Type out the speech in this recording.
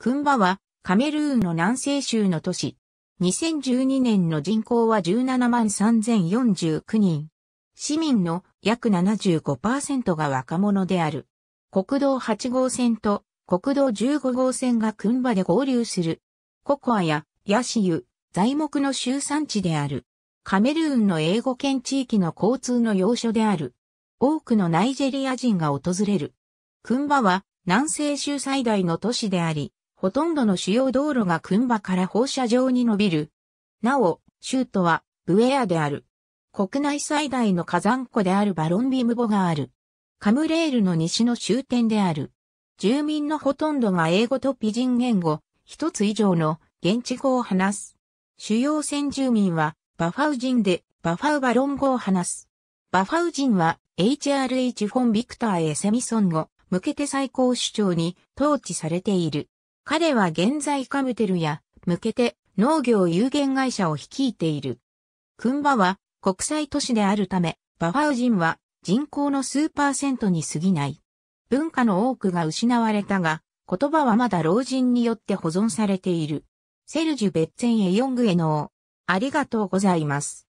クンバはカメルーンの南西州の都市。2012年の人口は17万3049人。市民の約75%が若者である。国道8号線と国道15号線がクンバで合流する。ココアやヤシ油、材木の集産地である。カメルーンの英語圏地域の交通の要所である。多くのナイジェリア人が訪れる。クンバは南西州最大の都市であり、ほとんどの主要道路が群馬から放射状に伸びる。なお、州都はブエアである。国内最大の火山湖であるバロンビムボがある。カムレールの西の終点である。住民のほとんどが英語とピジン言語、一つ以上の現地語を話す。主要先住民はバファウ人でバファウバロン語を話す。バファウ人は HRH フォン・ビクター・エセミソン語、向けて最高主張に統治されている。彼は現在カムテルや向けて農業有限会社を率いている。クンバは国際都市であるため、バファウ人は人口の数パーセントに過ぎない。文化の多くが失われたが、言葉はまだ老人によって保存されている。セルジュ・ベッツェン・エヨングエノー。ありがとうございます。